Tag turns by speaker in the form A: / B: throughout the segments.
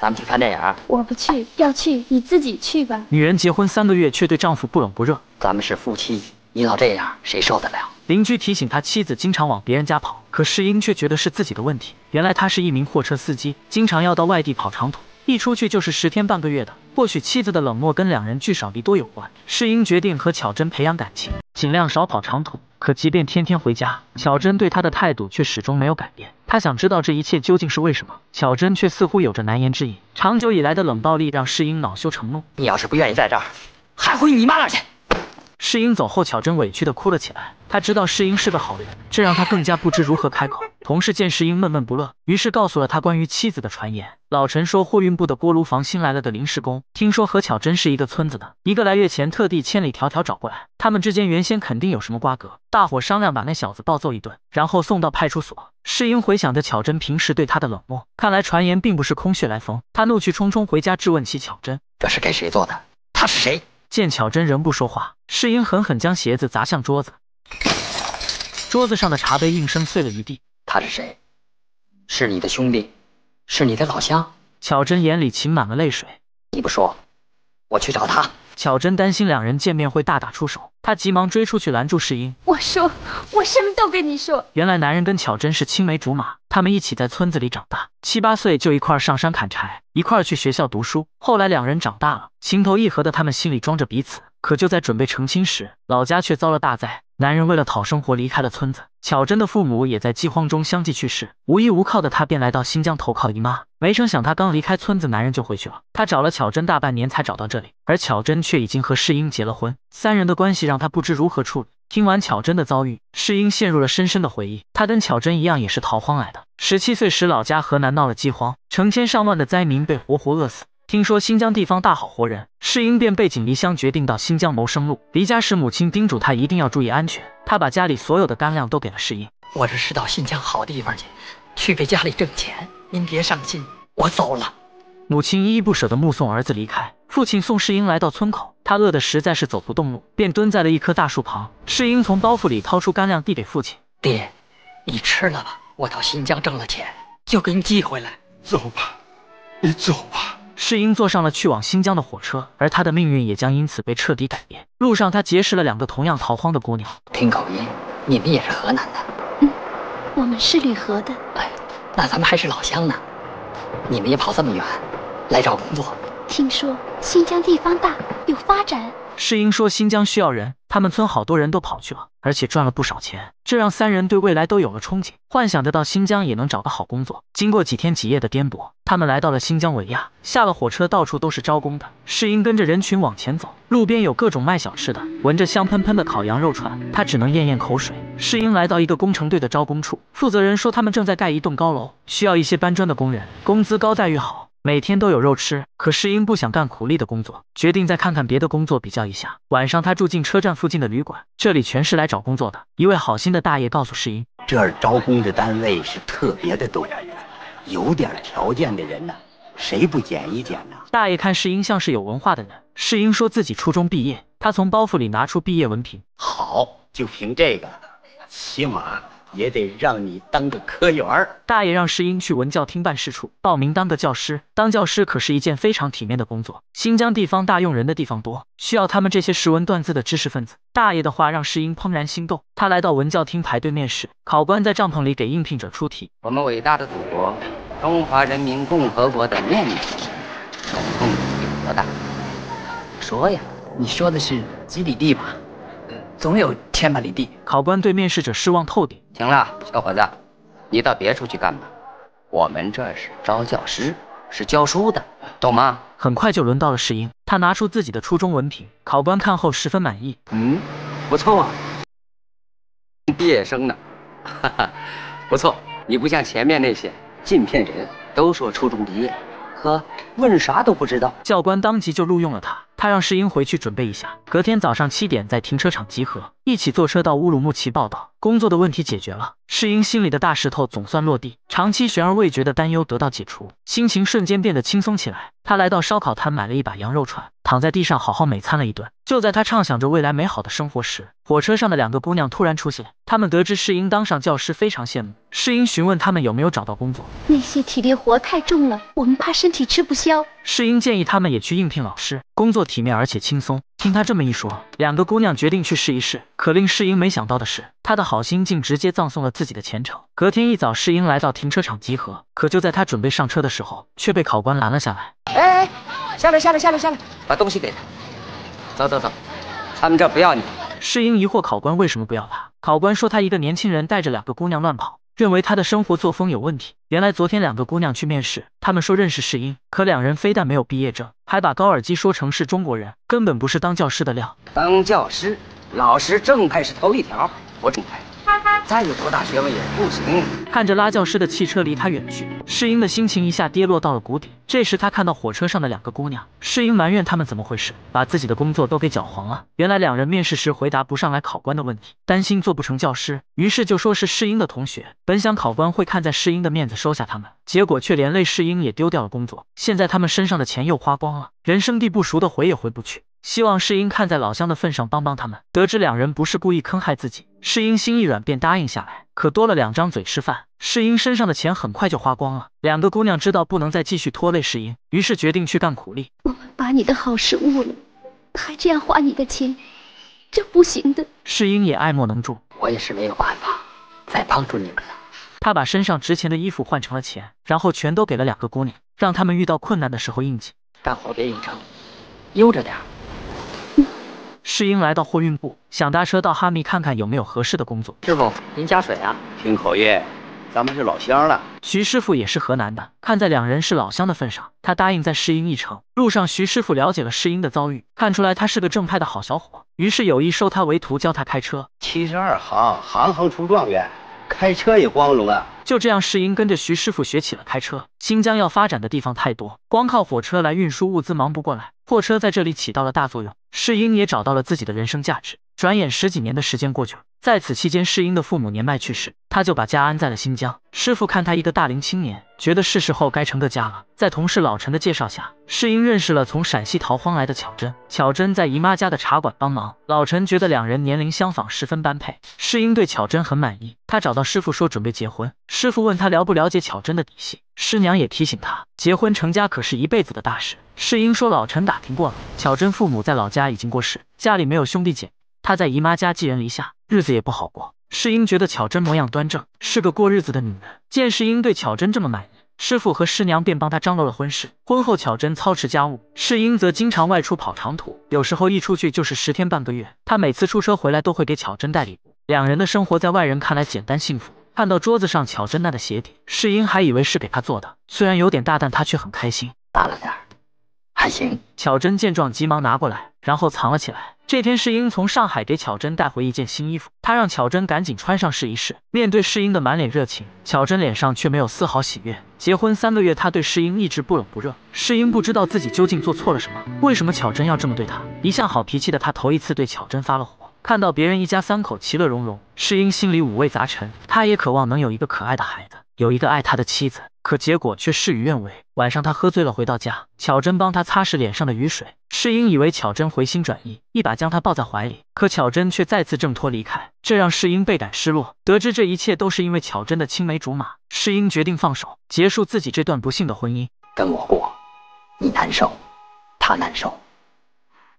A: 咱们去看电影，我不去，要去你自己去吧。女人结婚三个月却对丈夫不冷不热，咱们是夫妻，你老这样谁受得了？邻居提醒他妻子经常往别人家跑，可世英却觉得是自己的问题。原来他是一名货车司机，经常要到外地跑长途，一出去就是十天半个月的。或许妻子的冷漠跟两人聚少离多有关。世英决定和巧珍培养感情，尽量少跑长途。可即便天天回家，巧珍对他的态度却始终没有改变。他想知道这一切究竟是为什么，巧珍却似乎有着难言之隐。长久以来的冷暴力让世英恼羞成怒：“你要是不愿意在这儿，还回你妈那儿去。”世英走后，巧珍委屈地哭了起来。她知道世英是个好人，这让她更加不知如何开口。同事见世英闷闷不乐，于是告诉了他关于妻子的传言。老陈说，货运部的锅炉房新来了个临时工，听说和巧真是一个村子的，一个来月前特地千里迢迢找过来。他们之间原先肯定有什么瓜葛。大伙商量把那小子暴揍一顿，然后送到派出所。世英回想着巧真平时对他的冷漠，看来传言并不是空穴来风。他怒气冲冲回家质问起巧真：“这是给谁做的？他是谁？”见巧真仍不说话，世英狠狠将鞋子砸向桌子，桌子上的茶杯应声碎了一地。他是谁？是你的兄弟，是你的老乡。巧珍眼里噙满了泪水。你不说，我去找他。巧珍担心两人见面会大打出手，她急忙追出去拦住世英。我说，我什么都跟你说。原来男人跟巧珍是青梅竹马，他们一起在村子里长大，七八岁就一块上山砍柴，一块去学校读书。后来两人长大了，情投意合的他们心里装着彼此，可就在准备成亲时，老家却遭了大灾。男人为了讨生活离开了村子，巧珍的父母也在饥荒中相继去世，无依无靠的他便来到新疆投靠姨妈。没成想，他刚离开村子，男人就回去了。他找了巧珍大半年才找到这里，而巧珍却已经和世英结了婚，三人的关系让他不知如何处理。听完巧珍的遭遇，世英陷入了深深的回忆。他跟巧珍一样，也是逃荒来的。十七岁时，老家河南闹了饥荒，成千上万的灾民被活活饿死。听说新疆地方大好，活人世英便背井离乡，决定到新疆谋生路。离家时，母亲叮嘱他一定要注意安全。他把家里所有的干粮都给了世英。我这是到新疆好地方去，去给家里挣钱。您别伤心，我走了。母亲依依不舍地目送儿子离开。父亲送世英来到村口，他饿得实在是走不动路，便蹲在了一棵大树旁。世英从包袱里掏出干粮，递给父亲：“爹，你吃了吧。我到新疆挣了钱，就给你寄回来。”走吧，你走吧。世英坐上了去往新疆的火车，而他的命运也将因此被彻底改变。路上，他结识了两个同样逃荒的姑娘。听口音，你们也是河南的？嗯，我们是旅河的。哎，那咱们还是老乡呢。你们也跑这么远来找工作？听说新疆地方大，有发展。世英说：“新疆需要人，他们村好多人都跑去了，而且赚了不少钱。这让三人对未来都有了憧憬，幻想着到新疆也能找个好工作。”经过几天几夜的颠簸，他们来到了新疆维亚。下了火车，到处都是招工的。世英跟着人群往前走，路边有各种卖小吃的，闻着香喷喷的烤羊肉串，他只能咽咽口水。世英来到一个工程队的招工处，负责人说他们正在盖一栋高楼，需要一些搬砖的工人，工资高，待遇好。每天都有肉吃，可世英不想干苦力的工作，决定再看看别的工作，比较一下。晚上，他住进车站附近的旅馆，这里全是来找工作的。一位好心的大爷告诉世英，这儿招工的单位是特别的多，有点条件的人呢，谁不捡一捡呢？大爷看世英像是有文化的人，世英说自己初中毕业，他从包袱里拿出毕业文凭，好，就凭这个，起码也得让你当个科员。大爷让世英去文教厅办事处报名当个教师。当教师可是一件非常体面的工作。新疆地方大，用人的地方多，需要他们这些识文断字的知识分子。大爷的话让世英怦然心动。他来到文教厅排队面试，考官在帐篷里给应聘者出题：“我们伟大的祖国，中华人民共和国的面积，总共有多大？”说呀，你说的是几里地吧？总有天马离地。考官对面试者失望透顶。行了，小伙子，你到别处去干吧。我们这是招教师，是教书的，懂吗？很快就轮到了石英，他拿出自己的初中文凭，考官看后十分满意。嗯，不错啊，毕业生呢，哈哈，不错，你不像前面那些进片人，都说初中毕业，呵，问啥都不知道。教官当即就录用了他。他让世英回去准备一下，隔天早上七点在停车场集合，一起坐车到乌鲁木齐报道。工作的问题解决了。世英心里的大石头总算落地，长期悬而未决的担忧得到解除，心情瞬间变得轻松起来。他来到烧烤摊买了一把羊肉串，躺在地上好好美餐了一顿。就在他畅想着未来美好的生活时，火车上的两个姑娘突然出现。他们得知世英当上教师，非常羡慕。世英询问他们有没有找到工作，那些体力活太重了，我们怕身体吃不消。世英建议他们也去应聘老师，工作体面而且轻松。听他这么一说，两个姑娘决定去试一试。可令世英没想到的是，他的好心竟直接葬送了自己的前程。隔天一早，世英来到停车场集合，可就在他准备上车的时候，却被考官拦了下来。哎哎，下来下来下来下来，把东西给他，走走走，他们这不要你。世英疑惑考官为什么不要他，考官说他一个年轻人带着两个姑娘乱跑。认为他的生活作风有问题。原来昨天两个姑娘去面试，他们说认识世英，可两人非但没有毕业证，还把高尔基说成是中国人，根本不是当教师的料。当教师，老实正派是头一条。我准备，再有多大学问也不行。看着拉教师的汽车离他远去，世英的心情一下跌落到了谷底。这时他看到火车上的两个姑娘，世英埋怨他们怎么回事，把自己的工作都给搅黄了。原来两人面试时回答不上来考官的问题，担心做不成教师，于是就说是世英的同学。本想考官会看在世英的面子收下他们，结果却连累世英也丢掉了工作。现在他们身上的钱又花光了，人生地不熟的回也回不去。希望世英看在老乡的份上帮帮他们。得知两人不是故意坑害自己，世英心一软便答应下来。可多了两张嘴吃饭，世英身上的钱很快就花光了。两个姑娘知道不能再继续拖累世英，于是决定去干苦力。我们把你的好事物了，还这样花你的钱，这不行的。世英也爱莫能助，我也是没有办法再帮助你们了。他把身上值钱的衣服换成了钱，然后全都给了两个姑娘，让他们遇到困难的时候应急。干活别硬撑，悠着点。世英来到货运部，想搭车到哈密看看有没有合适的工作。师傅，您加水啊！听口音，咱们是老乡了。徐师傅也是河南的，看在两人是老乡的份上，他答应在世英一程。路上，徐师傅了解了世英的遭遇，看出来他是个正派的好小伙，于是有意收他为徒，教他开车。七十二行，行行出状元。开车也光荣啊！就这样，世英跟着徐师傅学起了开车。新疆要发展的地方太多，光靠火车来运输物资忙不过来，货车在这里起到了大作用。世英也找到了自己的人生价值。转眼十几年的时间过去了，在此期间，世英的父母年迈去世，他就把家安在了新疆。师傅看他一个大龄青年，觉得是时候该成个家了。在同事老陈的介绍下，世英认识了从陕西逃荒来的巧珍。巧珍在姨妈家的茶馆帮忙，老陈觉得两人年龄相仿，十分般配。世英对巧珍很满意，他找到师傅说准备结婚。师傅问他了不了解巧珍的底细，师娘也提醒他，结婚成家可是一辈子的大事。世英说老陈打听过了，巧珍父母在老家已经过世，家里没有兄弟姐。她在姨妈家寄人篱下，日子也不好过。世英觉得巧珍模样端正，是个过日子的女人。见世英对巧珍这么满意，师傅和师娘便帮她张罗了婚事。婚后，巧珍操持家务，世英则经常外出跑长途，有时候一出去就是十天半个月。他每次出车回来都会给巧珍带礼物。两人的生活在外人看来简单幸福。看到桌子上巧珍那的鞋底，世英还以为是给他做的，虽然有点大，但他却很开心。大了点还行。巧珍见状，急忙拿过来，然后藏了起来。这天，世英从上海给巧珍带回一件新衣服，他让巧珍赶紧穿上试一试。面对世英的满脸热情，巧珍脸上却没有丝毫喜悦。结婚三个月，她对世英一直不冷不热。世英不知道自己究竟做错了什么，为什么巧珍要这么对他？一向好脾气的他，头一次对巧珍发了火。看到别人一家三口其乐融融，世英心里五味杂陈。他也渴望能有一个可爱的孩子。有一个爱他的妻子，可结果却事与愿违。晚上他喝醉了回到家，巧珍帮他擦拭脸上的雨水。世英以为巧珍回心转意，一把将她抱在怀里，可巧珍却再次挣脱离开，这让世英倍感失落。得知这一切都是因为巧珍的青梅竹马，世英决定放手，结束自己这段不幸的婚姻。跟我过，你难受，他难受，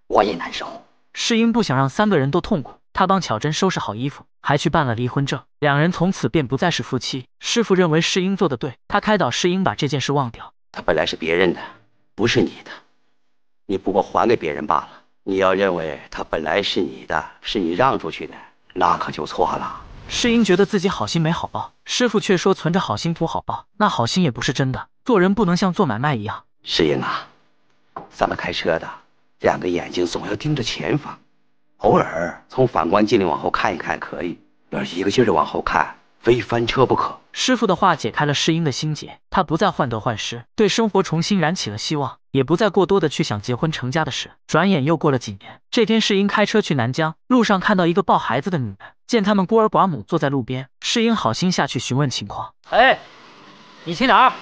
A: 我也难受。世英不想让三个人都痛苦，他帮巧珍收拾好衣服，还去办了离婚证，两人从此便不再是夫妻。师傅认为世英做的对，他开导世英把这件事忘掉。他本来是别人的，不是你的，你不过还给别人罢了。你要认为他本来是你的，是你让出去的，那可就错了。世英觉得自己好心没好报，师傅却说存着好心图好报，那好心也不是真的。做人不能像做买卖一样。世英啊，咱们开车的。两个眼睛总要盯着前方，偶尔从反光镜里往后看一看可以，要是一个劲儿的往后看，非翻车不可。师傅的话解开了世英的心结，他不再患得患失，对生活重新燃起了希望，也不再过多的去想结婚成家的事。转眼又过了几年，这天世英开车去南疆，路上看到一个抱孩子的女人，见他们孤儿寡母坐在路边，世英好心下去询问情况。哎，你去哪儿？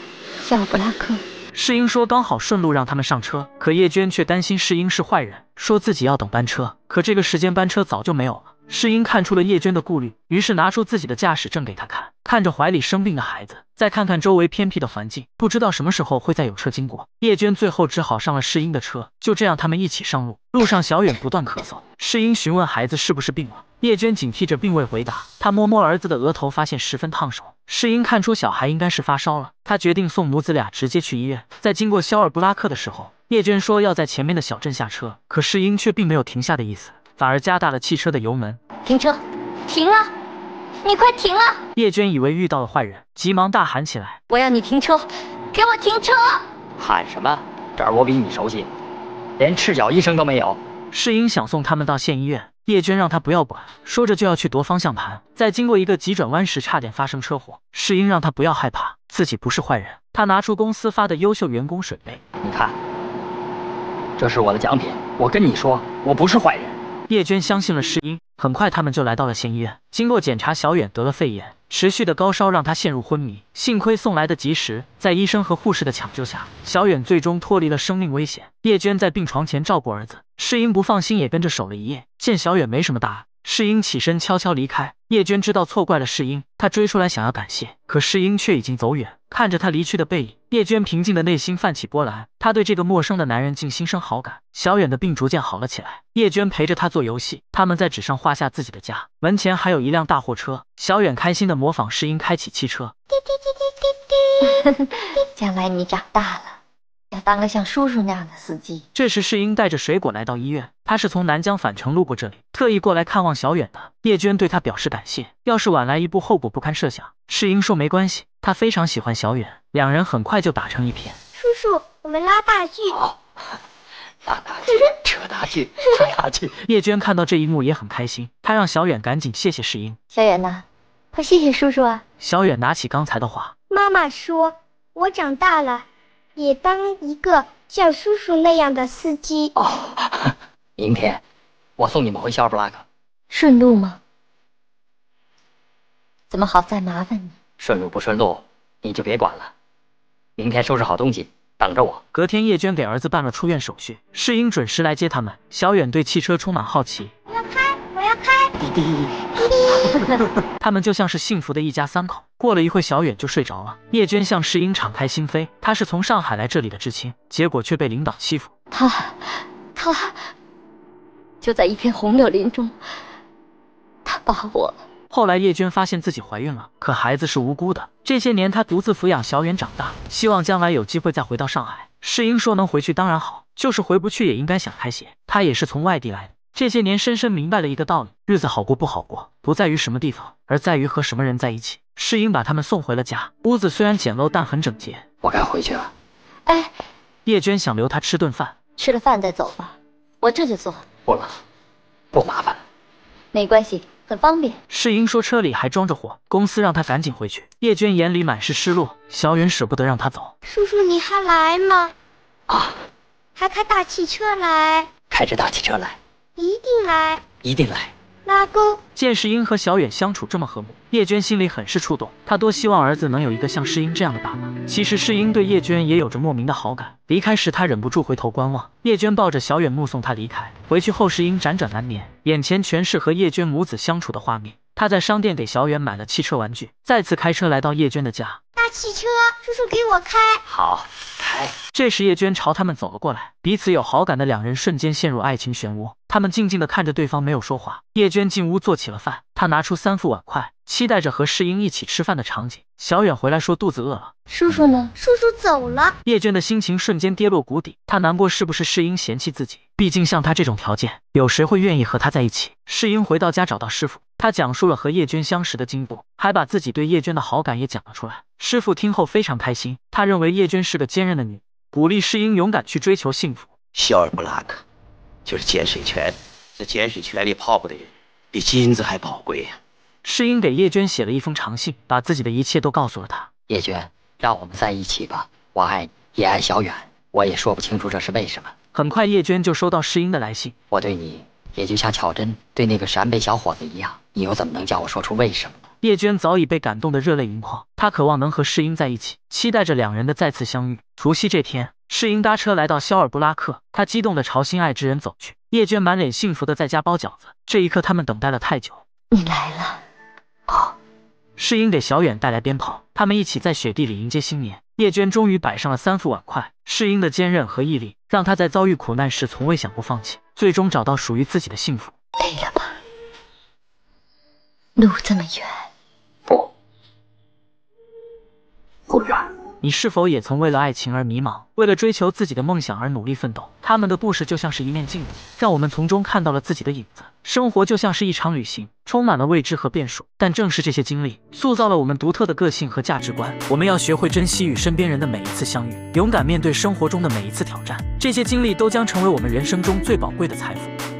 A: 下午不拉客。世英说刚好顺路让他们上车，可叶娟却担心世英是坏人，说自己要等班车。可这个时间班车早就没有了。世英看出了叶娟的顾虑，于是拿出自己的驾驶证给他看。看着怀里生病的孩子，再看看周围偏僻的环境，不知道什么时候会再有车经过。叶娟最后只好上了世英的车。就这样，他们一起上路。路上，小远不断咳嗽。世英询问孩子是不是病了，叶娟警惕着，并未回答。她摸摸儿子的额头，发现十分烫手。世英看出小孩应该是发烧了，他决定送母子俩直接去医院。在经过肖尔布拉克的时候，叶娟说要在前面的小镇下车，可世英却并没有停下的意思，反而加大了汽车的油门。停车，停了，你快停啊！叶娟以为遇到了坏人，急忙大喊起来。我要你停车，给我停车！喊什么？这儿我比你熟悉，连赤脚医生都没有。世英想送他们到县医院。叶娟让他不要管，说着就要去夺方向盘，在经过一个急转弯时，差点发生车祸。世英让他不要害怕，自己不是坏人。他拿出公司发的优秀员工水杯，你看，这是我的奖品。我跟你说，我不是坏人。叶娟相信了世英，很快他们就来到了县医院。经过检查，小远得了肺炎。持续的高烧让他陷入昏迷，幸亏送来的及时，在医生和护士的抢救下，小远最终脱离了生命危险。叶娟在病床前照顾儿子，世英不放心也跟着守了一夜，见小远没什么大碍。世英起身悄悄离开，叶娟知道错怪了世英，她追出来想要感谢，可世英却已经走远。看着他离去的背影，叶娟平静的内心泛起波澜，她对这个陌生的男人竟心生好感。小远的病逐渐好了起来，叶娟陪着他做游戏，他们在纸上画下自己的家，门前还有一辆大货车。小远开心的模仿世英开启汽车，滴滴滴滴滴滴，将来你长大了。他当个像叔叔那样的司机。这时世英带着水果来到医院，他是从南疆返程路过这里，特意过来看望小远的。叶娟对他表示感谢，要是晚来一步，后果不堪设想。世英说没关系，他非常喜欢小远，两人很快就打成一片。叔叔，我们拉大锯。拉大锯，扯大锯，扯大锯。叶娟看到这一幕也很开心，他让小远赶紧谢谢世英。小远呢？快谢谢叔叔啊。小远拿起刚才的话，妈妈说，我长大了。也当一个像叔叔那样的司机哦。明天，我送你们回肖布拉克，顺路吗？怎么好再麻烦你？顺路不顺路，你就别管了。明天收拾好东西，等着我。隔天，叶娟给儿子办了出院手续，世英准时来接他们。小远对汽车充满好奇。他们就像是幸福的一家三口。过了一会，小远就睡着了。叶娟向世英敞开心扉，她是从上海来这里的知青，结果却被领导欺负。他，他就在一片红柳林中，他把我。后来叶娟发现自己怀孕了，可孩子是无辜的。这些年她独自抚养小远长大，希望将来有机会再回到上海。世英说能回去当然好，就是回不去也应该想开些。她也是从外地来的。这些年，深深明白了一个道理：日子好过不好过，不在于什么地方，而在于和什么人在一起。世英把他们送回了家。屋子虽然简陋，但很整洁。我该回去了。哎，叶娟想留他吃顿饭，吃了饭再走吧。我这就做。不了，不麻烦。没关系，很方便。世英说车里还装着货，公司让他赶紧回去。叶娟眼里满是失落。小远舍不得让他走。叔叔，你还来吗？啊，还开大汽车来？开着大汽车来。一定来，一定来。拉钩。见世英和小远相处这么和睦，叶娟心里很是触动。她多希望儿子能有一个像世英这样的爸爸。其实世英对叶娟也有着莫名的好感。离开时，她忍不住回头观望。叶娟抱着小远目送他离开。回去后，世英辗转难眠，眼前全是和叶娟母子相处的画面。他在商店给小远买了汽车玩具，再次开车来到叶娟的家。大汽车，叔叔给我开。好，开。这时叶娟朝他们走了过来，彼此有好感的两人瞬间陷入爱情漩涡。他们静静地看着对方，没有说话。叶娟进屋做起了饭，她拿出三副碗筷，期待着和世英一起吃饭的场景。小远回来说肚子饿了，叔叔呢？叔叔走了。叶娟的心情瞬间跌落谷底，她难过，是不是世英嫌弃自己？毕竟像她这种条件，有谁会愿意和她在一起？世英回到家，找到师傅，他讲述了和叶娟相识的经过，还把自己对叶娟的好感也讲了出来。师傅听后非常开心，他认为叶娟是个坚韧的女，鼓励世英勇敢去追求幸福。b l 布 c k 就是碱水泉，这碱水泉里泡过的人，比金子还宝贵呀。世英给叶娟写了一封长信，把自己的一切都告诉了她。叶娟，让我们在一起吧，我爱你，也爱小远，我也说不清楚这是为什么。很快，叶娟就收到世英的来信，我对你也就像巧珍对那个陕北小伙子一样，你又怎么能叫我说出为什么？叶娟早已被感动的热泪盈眶，她渴望能和世英在一起，期待着两人的再次相遇。除夕这天，世英搭车来到肖尔布拉克，他激动的朝心爱之人走去。叶娟满脸幸福的在家包饺子，这一刻他们等待了太久。你来了，哦。世英给小远带来鞭炮，他们一起在雪地里迎接新年。叶娟终于摆上了三副碗筷。世英的坚韧和毅力，让他在遭遇苦难时从未想过放弃，最终找到属于自己的幸福。累了吧？路这么远。你是否也曾为了爱情而迷茫，为了追求自己的梦想而努力奋斗？他们的故事就像是一面镜子，让我们从中看到了自己的影子。生活就像是一场旅行，充满了未知和变数，但正是这些经历塑造了我们独特的个性和价值观。我们要学会珍惜与身边人的每一次相遇，勇敢面对生活中的每一次挑战。这些经历都将成为我们人生中最宝贵的财富。